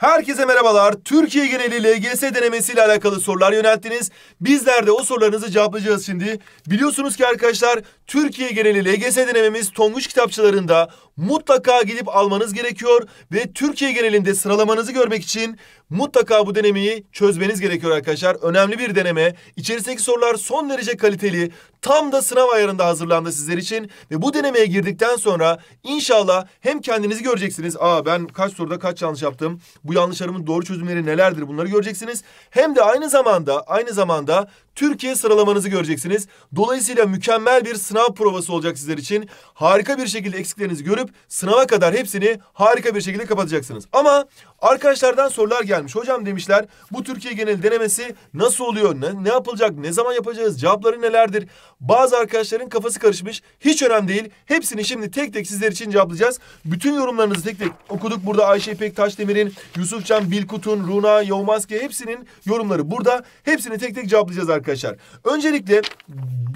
Herkese merhabalar. Türkiye geneli LGS denemesiyle alakalı sorular yönelttiniz. Bizler de o sorularınızı cevaplayacağız şimdi. Biliyorsunuz ki arkadaşlar Türkiye geneli LGS denememiz Tonguç kitapçılarında mutlaka gidip almanız gerekiyor ve Türkiye genelinde sıralamanızı görmek için mutlaka bu denemeyi çözmeniz gerekiyor arkadaşlar. Önemli bir deneme. İçerisindeki sorular son derece kaliteli. Tam da sınav ayarında hazırlandı sizler için ve bu denemeye girdikten sonra inşallah hem kendinizi göreceksiniz. Aa ben kaç soruda kaç yanlış yaptım. Bu yanlışlarımın doğru çözümleri nelerdir bunları göreceksiniz. Hem de aynı zamanda aynı zamanda Türkiye sıralamanızı göreceksiniz. Dolayısıyla mükemmel bir sınav provası olacak sizler için. Harika bir şekilde eksiklerinizi görüp sınava kadar hepsini harika bir şekilde kapatacaksınız. Ama arkadaşlardan sorular gelmiş. Hocam demişler bu Türkiye genel denemesi nasıl oluyor? Ne, ne yapılacak? Ne zaman yapacağız? Cevapları nelerdir? Bazı arkadaşların kafası karışmış. Hiç önemli değil. Hepsini şimdi tek tek sizler için cevaplayacağız. Bütün yorumlarınızı tek tek okuduk. Burada Ayşe İpek Taşdemir'in, Yusufcan Bilkut'un, Runa Yovmaske hepsinin yorumları burada. Hepsini tek tek cevaplayacağız arkadaşlar arkadaşlar. Öncelikle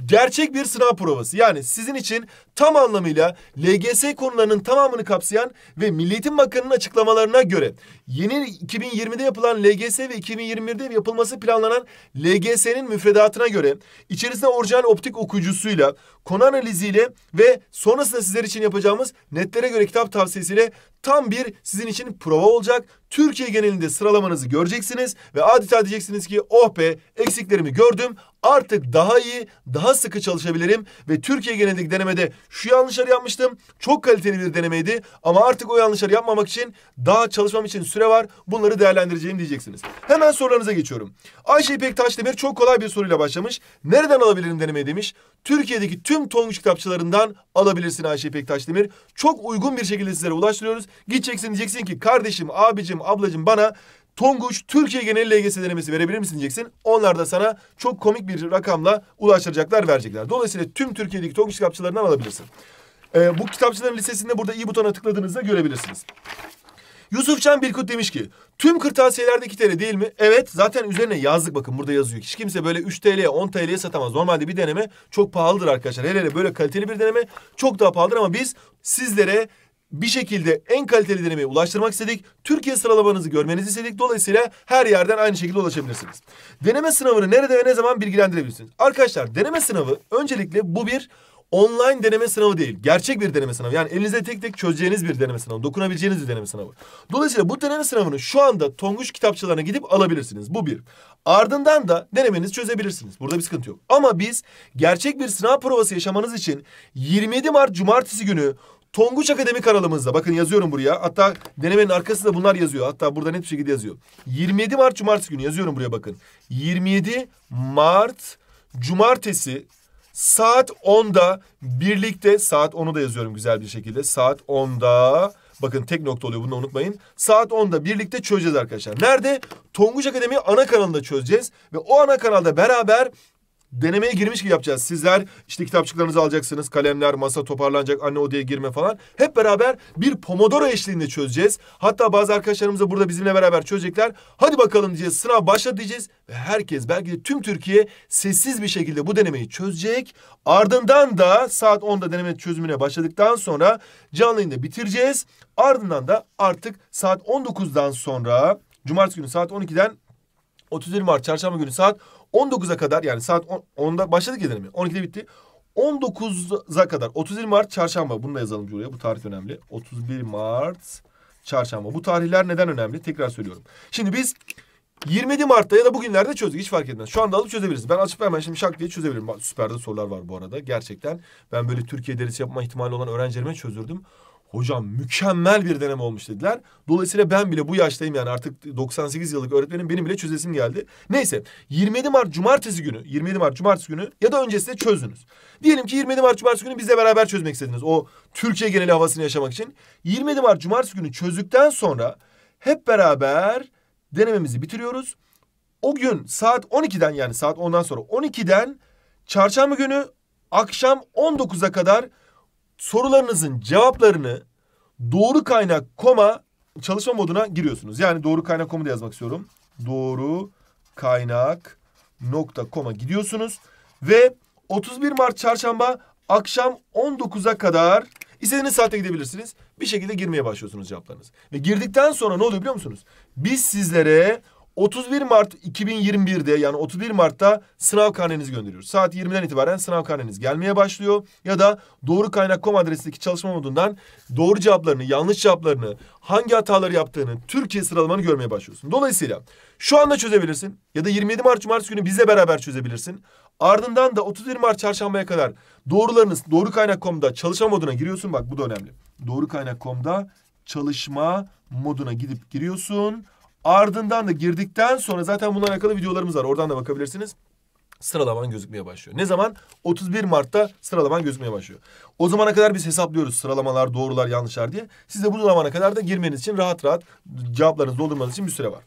gerçek bir sınav provası. Yani sizin için tam anlamıyla LGS konularının tamamını kapsayan ve Milliyetin Bakanı'nın açıklamalarına göre yeni 2020'de yapılan LGS ve 2021'de yapılması planlanan LGS'nin müfredatına göre içerisinde orijinal optik okuyucusuyla konu analiziyle ve sonrasında sizler için yapacağımız netlere göre kitap tavsiyesiyle tam bir sizin için prova olacak. Türkiye genelinde sıralamanızı göreceksiniz ve adeta diyeceksiniz ki oh be eksiklerimi gördüm artık daha iyi, daha sıkı çalışabilirim ve Türkiye genelindeki denemede şu yanlışları yapmıştım. Çok kaliteli bir denemeydi ama artık o yanlışları yapmamak için daha çalışmam için süre var. Bunları değerlendireceğim diyeceksiniz. Hemen sorularınıza geçiyorum. Ayşe İpek Taşdemir çok kolay bir soruyla başlamış. Nereden alabilirim denemeyi demiş. Türkiye'deki tüm Tonguç kitapçılarından alabilirsin Ayşe İpek Taşdemir. Çok uygun bir şekilde sizlere ulaştırıyoruz. Gideceksin diyeceksin ki kardeşim, abicim, ablacım bana Tonguç Türkiye Genel LGS denemesi verebilir misin diyeceksin. Onlar da sana çok komik bir rakamla ulaştıracaklar, verecekler. Dolayısıyla tüm Türkiye'deki Tonguç kitapçılarından alabilirsin. Ee, bu kitapçıların listesinde burada iyi butona tıkladığınızda görebilirsiniz. Yusufcan Birkut demiş ki tüm kırtasiyelerde 2 TL değil mi? Evet zaten üzerine yazdık bakın burada yazıyor. Hiç kimse böyle 3 TL'ye 10 TL'ye satamaz. Normalde bir deneme çok pahalıdır arkadaşlar. Hele hele böyle kaliteli bir deneme çok daha pahalıdır ama biz sizlere bir şekilde en kaliteli denemeye ulaştırmak istedik. Türkiye sıralamanızı görmenizi istedik. Dolayısıyla her yerden aynı şekilde ulaşabilirsiniz. Deneme sınavını nerede ve ne zaman bilgilendirebilirsiniz? Arkadaşlar deneme sınavı öncelikle bu bir online deneme sınavı değil. Gerçek bir deneme sınavı. Yani elinizde tek tek çözeceğiniz bir deneme sınavı. Dokunabileceğiniz bir deneme sınavı. Dolayısıyla bu deneme sınavını şu anda Tonguç kitapçılarına gidip alabilirsiniz. Bu bir. Ardından da denemenizi çözebilirsiniz. Burada bir sıkıntı yok. Ama biz gerçek bir sınav provası yaşamanız için 27 Mart Cumartesi günü Tonguç Akademi kanalımızda bakın yazıyorum buraya. Hatta denemenin arkasında bunlar yazıyor. Hatta burada net bir şekilde yazıyor. 27 Mart Cumartesi günü yazıyorum buraya bakın. 27 Mart Cumartesi saat 10'da birlikte saat 10'u da yazıyorum güzel bir şekilde. Saat 10'da Bakın tek nokta oluyor bunu da unutmayın. Saat 10'da birlikte çözeceğiz arkadaşlar. Nerede? Tonguç Akademi ana kanalında çözeceğiz. Ve o ana kanalda beraber denemeye girmiş gibi yapacağız. Sizler işte kitapçıklarınızı alacaksınız. Kalemler, masa toparlanacak, anne odaya girme falan. Hep beraber bir pomodoro eşliğinde çözeceğiz. Hatta bazı arkadaşlarımız da burada bizimle beraber çözecekler. Hadi bakalım diyeceğiz. Sınav başladı diyeceğiz. Ve herkes belki de tüm Türkiye sessiz bir şekilde bu denemeyi çözecek. Ardından da saat 10'da deneme çözümüne başladıktan sonra canlı yayında bitireceğiz. Ardından da artık saat 19'dan sonra Cumartesi günü saat 12'den 31 Mart Çarşamba günü saat 19'a kadar yani saat 10, 10'da başladık ya deneme. 12'de bitti. 19'a kadar 31 Mart çarşamba bunu da yazalım buraya bu tarih önemli. 31 Mart çarşamba. Bu tarihler neden önemli? Tekrar söylüyorum. Şimdi biz 27 Mart'ta ya da bugünlerde çözdük hiç fark etmez. Şu anda alıp çözebiliriz. Ben açıp hemen şimdi şak diye çözebilirim. Süperde sorular var bu arada. Gerçekten ben böyle Türkiye derisi yapma ihtimali olan öğrencilerime çözürdüm. Hocam mükemmel bir deneme olmuş dediler. Dolayısıyla ben bile bu yaştayım yani artık 98 yıllık öğretmenim benim bile çözesim geldi. Neyse 27 Mart Cumartesi günü 27 Mart Cumartesi günü ya da öncesinde çözünüz. Diyelim ki 27 Mart Cumartesi günü bizle beraber çözmek istediniz. O Türkiye geneli havasını yaşamak için. 27 Mart Cumartesi günü çözdükten sonra hep beraber denememizi bitiriyoruz. O gün saat 12'den yani saat 10'dan sonra 12'den çarşamba günü akşam 19'a kadar sorularınızın cevaplarını doğru kaynak koma çalışma moduna giriyorsunuz. Yani doğru kaynak koma da yazmak istiyorum. Doğru kaynak nokta koma gidiyorsunuz ve 31 Mart çarşamba akşam 19'a kadar istediğiniz saatte gidebilirsiniz. Bir şekilde girmeye başlıyorsunuz cevaplarınız. Ve girdikten sonra ne oluyor biliyor musunuz? Biz sizlere 31 Mart 2021'de yani 31 Mart'ta sınav karnenizi gönderiyoruz. Saat 20'den itibaren sınav karneniz gelmeye başlıyor. Ya da doğru kaynak.com adresindeki çalışma modundan doğru cevaplarını, yanlış cevaplarını, hangi hataları yaptığını, Türkiye sıralamanı görmeye başlıyorsun. Dolayısıyla şu anda çözebilirsin ya da 27 Mart Cumartesi günü bizle beraber çözebilirsin. Ardından da 31 Mart çarşambaya kadar doğrularınız doğru kaynak.com'da çalışma moduna giriyorsun. Bak bu da önemli. Doğru kaynak.com'da çalışma moduna gidip giriyorsun. Ardından da girdikten sonra zaten bununla alakalı videolarımız var. Oradan da bakabilirsiniz. Sıralaman gözükmeye başlıyor. Ne zaman? 31 Mart'ta sıralaman gözükmeye başlıyor. O zamana kadar biz hesaplıyoruz sıralamalar, doğrular, yanlışlar diye. Siz de bu zamana kadar da girmeniz için rahat rahat cevaplarınızı doldurmanız için bir süre var.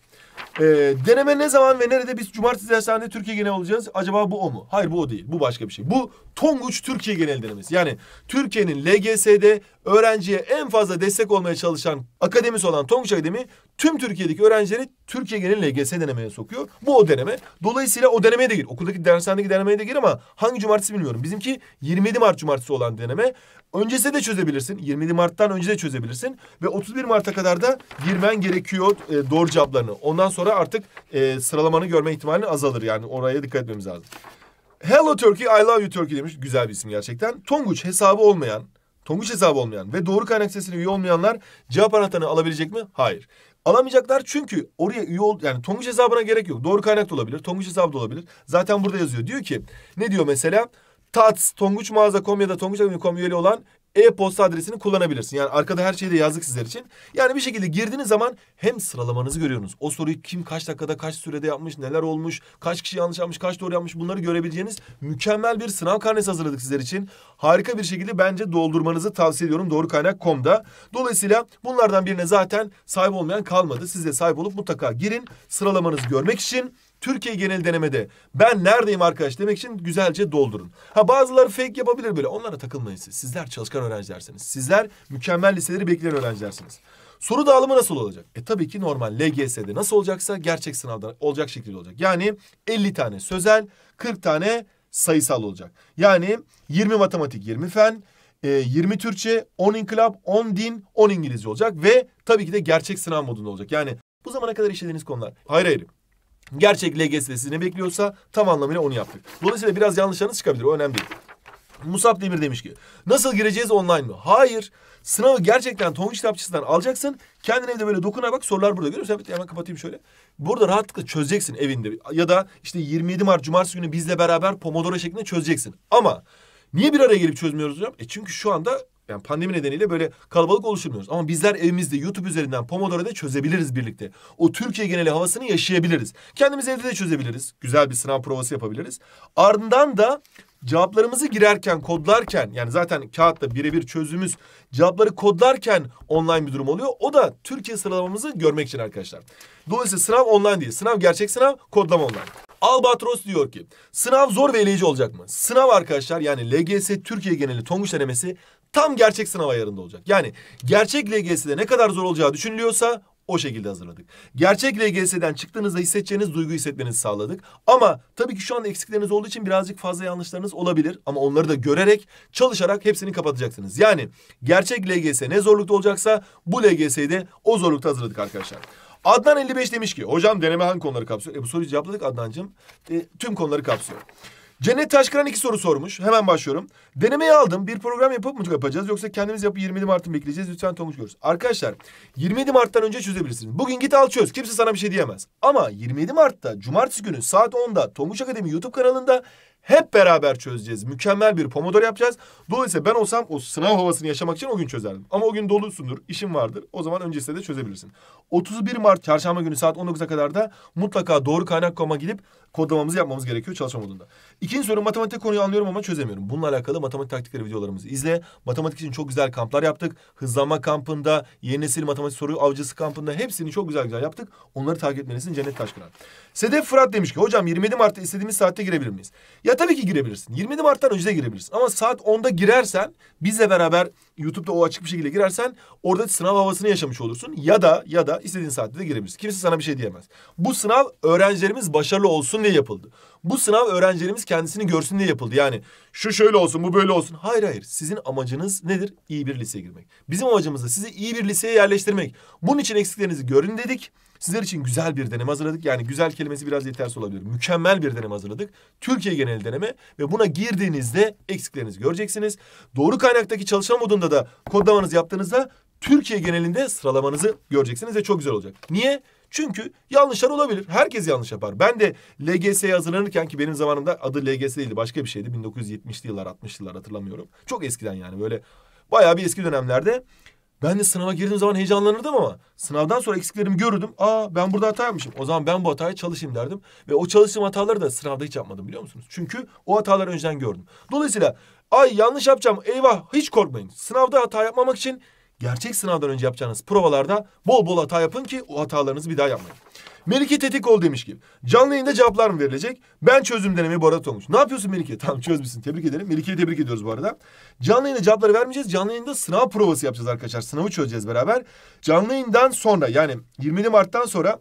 Ee, deneme ne zaman ve nerede biz cumartesi derslerinde Türkiye genel olacağız? Acaba bu o mu? Hayır bu o değil. Bu başka bir şey. Bu Tonguç Türkiye genel denemesi. Yani Türkiye'nin LGS'de öğrenciye en fazla destek olmaya çalışan akademisi olan Tonguç Akademi tüm Türkiye'deki öğrencileri Türkiye geneli LGS denemeye sokuyor. Bu o deneme. Dolayısıyla o denemeye de gir. Okuldaki dershanedeki denemeye de gir ama hangi cumartesi bilmiyorum. Bizimki 27 Mart cumartesi olan deneme. Öncesi de çözebilirsin. 27 Mart'tan önce de çözebilirsin. Ve 31 Mart'a kadar da girmen gerekiyor e, doğru cevaplarını. Ondan sonra artık e, sıralamanı görme ihtimalin azalır. Yani oraya dikkat etmemiz lazım. Hello Turkey, I love you Turkey demiş. Güzel bir isim gerçekten. Tonguç hesabı olmayan, Tonguç hesabı olmayan ve doğru kaynak sitesine üye olmayanlar cevap anahtarını alabilecek mi? Hayır. Alamayacaklar çünkü oraya üye ol yani Tonguç hesabına gerek yok. Doğru kaynak da olabilir. Tonguç hesabı da olabilir. Zaten burada yazıyor. Diyor ki ne diyor mesela? Tats, Tonguç Mağaza.com ya da Tonguç Akademi.com üyeli olan e-posta adresini kullanabilirsin. Yani arkada her şeyi de yazdık sizler için. Yani bir şekilde girdiğiniz zaman hem sıralamanızı görüyorsunuz. O soruyu kim kaç dakikada kaç sürede yapmış, neler olmuş, kaç kişi yanlış yapmış, kaç doğru yapmış bunları görebileceğiniz mükemmel bir sınav karnesi hazırladık sizler için. Harika bir şekilde bence doldurmanızı tavsiye ediyorum doğrukaynak.com'da. Dolayısıyla bunlardan birine zaten sahip olmayan kalmadı. Siz de sahip olup mutlaka girin sıralamanızı görmek için. Türkiye genel denemede ben neredeyim arkadaş demek için güzelce doldurun. Ha bazıları fake yapabilir böyle. Onlara takılmayın siz. Sizler çalışkan öğrencilersiniz. Sizler mükemmel liseleri bekleyen öğrencilersiniz. Soru dağılımı nasıl olacak? E tabii ki normal LGS'de nasıl olacaksa gerçek sınavda olacak şekilde olacak. Yani 50 tane sözel, 40 tane sayısal olacak. Yani 20 matematik, 20 fen, 20 e, Türkçe, 10 inkılap, 10 din, 10 İngilizce olacak ve tabii ki de gerçek sınav modunda olacak. Yani bu zamana kadar işlediğiniz konular. Hayır hayır gerçek LGS'de ne bekliyorsa tam anlamıyla onu yaptık. Dolayısıyla biraz yanlışlarınız çıkabilir. O önemli değil. Musab Demir demiş ki nasıl gireceğiz online mı? Hayır. Sınavı gerçekten Tonguç kitapçısından alacaksın. Kendin evde böyle dokuna bak sorular burada görüyor musun? Hemen kapatayım şöyle. Burada rahatlıkla çözeceksin evinde. Ya da işte 27 Mart Cumartesi günü bizle beraber Pomodoro şeklinde çözeceksin. Ama niye bir araya gelip çözmüyoruz hocam? E çünkü şu anda yani pandemi nedeniyle böyle kalabalık oluşturmuyoruz. Ama bizler evimizde YouTube üzerinden Pomodoro'da çözebiliriz birlikte. O Türkiye geneli havasını yaşayabiliriz. Kendimiz evde de çözebiliriz. Güzel bir sınav provası yapabiliriz. Ardından da cevaplarımızı girerken, kodlarken yani zaten kağıtta birebir çözdüğümüz cevapları kodlarken online bir durum oluyor. O da Türkiye sıralamamızı görmek için arkadaşlar. Dolayısıyla sınav online değil. Sınav gerçek sınav, kodlama online. Albatros diyor ki sınav zor ve eleyici olacak mı? Sınav arkadaşlar yani LGS Türkiye geneli Tonguç denemesi tam gerçek sınav ayarında olacak. Yani gerçek LGS'de ne kadar zor olacağı düşünülüyorsa o şekilde hazırladık. Gerçek LGS'den çıktığınızda hissedeceğiniz duygu hissetmenizi sağladık. Ama tabii ki şu anda eksikleriniz olduğu için birazcık fazla yanlışlarınız olabilir. Ama onları da görerek, çalışarak hepsini kapatacaksınız. Yani gerçek LGS ne zorlukta olacaksa bu LGS'yi de o zorlukta hazırladık arkadaşlar. Adnan 55 demiş ki hocam deneme hangi konuları kapsıyor? E bu soruyu cevapladık Adnancığım. E, tüm konuları kapsıyor. Cennet Taşkıran iki soru sormuş. Hemen başlıyorum. Denemeyi aldım. Bir program yapıp mı yapacağız yoksa kendimiz yapıp 27 Mart'ın bekleyeceğiz. Lütfen Tonguç görürüz. Arkadaşlar 27 Mart'tan önce çözebilirsiniz. Bugün git al çöz. Kimse sana bir şey diyemez. Ama 27 Mart'ta cumartesi günü saat 10'da Tonguç Akademi YouTube kanalında hep beraber çözeceğiz. Mükemmel bir pomodoro yapacağız. Dolayısıyla ben olsam o sınav havasını yaşamak için o gün çözerdim. Ama o gün dolusundur, işim vardır. O zaman öncesinde de çözebilirsin. 31 Mart çarşamba günü saat 19'a kadar da mutlaka doğru kaynak koma gidip kodlamamızı yapmamız gerekiyor çalışma modunda. İkinci soru matematik konuyu anlıyorum ama çözemiyorum. Bununla alakalı matematik taktikleri videolarımızı izle. Matematik için çok güzel kamplar yaptık. Hızlanma kampında, yeni nesil matematik soru avcısı kampında hepsini çok güzel güzel yaptık. Onları takip etmelisin için Cennet Taşkıran. Sedef Fırat demiş ki hocam 27 Mart'ta istediğimiz saatte girebilir miyiz? Ya tabii ki girebilirsin. 27 Mart'tan önce de girebilirsin. Ama saat 10'da girersen bizle beraber YouTube'da o açık bir şekilde girersen orada sınav havasını yaşamış olursun. Ya da ya da istediğin saatte de girebilirsin. Kimse sana bir şey diyemez. Bu sınav öğrencilerimiz başarılı olsun diye yapıldı. Bu sınav öğrencilerimiz kendisini görsün diye yapıldı. Yani şu şöyle olsun bu böyle olsun. Hayır hayır sizin amacınız nedir? İyi bir liseye girmek. Bizim amacımız da sizi iyi bir liseye yerleştirmek. Bunun için eksiklerinizi görün dedik. Sizler için güzel bir deneme hazırladık. Yani güzel kelimesi biraz yetersiz olabilir. Mükemmel bir deneme hazırladık. Türkiye genel deneme ve buna girdiğinizde eksiklerinizi göreceksiniz. Doğru kaynaktaki çalışma modunda Burada da kodlamanızı yaptığınızda Türkiye genelinde sıralamanızı göreceksiniz ve çok güzel olacak. Niye? Çünkü yanlışlar olabilir. Herkes yanlış yapar. Ben de LGS'ye hazırlanırken ki benim zamanımda adı LGS değildi başka bir şeydi. 1970'li yıllar 60'lı yıllar hatırlamıyorum. Çok eskiden yani böyle bayağı bir eski dönemlerde. Ben de sınava girdiğim zaman heyecanlanırdım ama sınavdan sonra eksiklerimi görürdüm. Aa ben burada hata yapmışım. O zaman ben bu hataya çalışayım derdim. Ve o çalıştığım hataları da sınavda hiç yapmadım biliyor musunuz? Çünkü o hataları önceden gördüm. Dolayısıyla Ay yanlış yapacağım eyvah hiç korkmayın. Sınavda hata yapmamak için gerçek sınavdan önce yapacağınız provalarda bol bol hata yapın ki o hatalarınızı bir daha yapmayın. Melike Tetikol demiş ki canlı yayında cevaplar mı verilecek? Ben çözüm denemeyi Borat olmuş. Ne yapıyorsun Melike? Tamam çözmüşsün. Tebrik ederim. Melike'yi tebrik ediyoruz bu arada. Canlı yayında cevapları vermeyeceğiz. Canlı yayında sınav provası yapacağız arkadaşlar. Sınavı çözeceğiz beraber. Canlı yayından sonra yani 20 Mart'tan sonra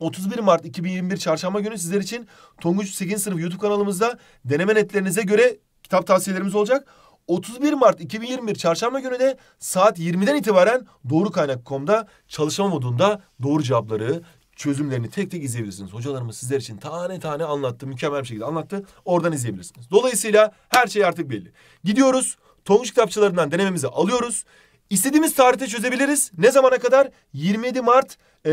31 Mart 2021 Çarşamba günü sizler için Tonguç 8. sınıf YouTube kanalımızda deneme netlerinize göre kitap tavsiyelerimiz olacak. 31 Mart 2021 çarşamba günü de saat 20'den itibaren DoğruKaynak.com'da çalışma modunda doğru cevapları, çözümlerini tek tek izleyebilirsiniz. Hocalarımız sizler için tane tane anlattı, mükemmel bir şekilde anlattı. Oradan izleyebilirsiniz. Dolayısıyla her şey artık belli. Gidiyoruz, Tonguç kitapçılarından denememizi alıyoruz. İstediğimiz tarihte çözebiliriz. Ne zamana kadar? 27 Mart e,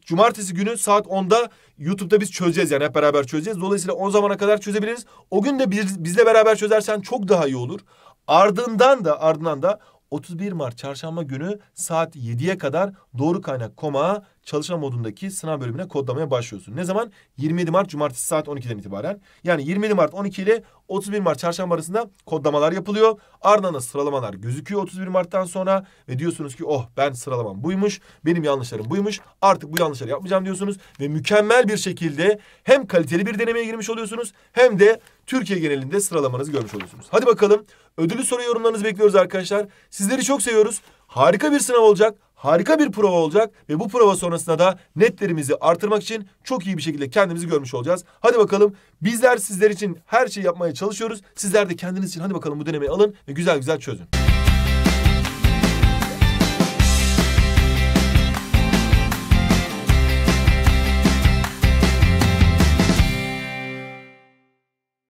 Cumartesi günü saat 10'da YouTube'da biz çözeceğiz yani hep beraber çözeceğiz. Dolayısıyla o zamana kadar çözebiliriz. O gün de biz, bizle beraber çözersen çok daha iyi olur. Ardından da ardından da 31 Mart çarşamba günü saat 7'ye kadar doğru kaynak koma çalışma modundaki sınav bölümüne kodlamaya başlıyorsun. Ne zaman? 27 Mart cumartesi saat 12'den itibaren. Yani 27 Mart 12 ile 31 Mart çarşamba arasında kodlamalar yapılıyor. Ardından da sıralamalar gözüküyor 31 Mart'tan sonra ve diyorsunuz ki oh ben sıralamam buymuş, benim yanlışlarım buymuş. Artık bu yanlışları yapmayacağım diyorsunuz ve mükemmel bir şekilde hem kaliteli bir denemeye girmiş oluyorsunuz hem de Türkiye genelinde sıralamanızı görmüş oluyorsunuz. Hadi bakalım Ödülü soru yorumlarınızı bekliyoruz arkadaşlar. Sizleri çok seviyoruz. Harika bir sınav olacak. Harika bir prova olacak ve bu prova sonrasında da netlerimizi artırmak için çok iyi bir şekilde kendimizi görmüş olacağız. Hadi bakalım bizler sizler için her şeyi yapmaya çalışıyoruz. Sizler de kendiniz için hadi bakalım bu denemeyi alın ve güzel güzel çözün.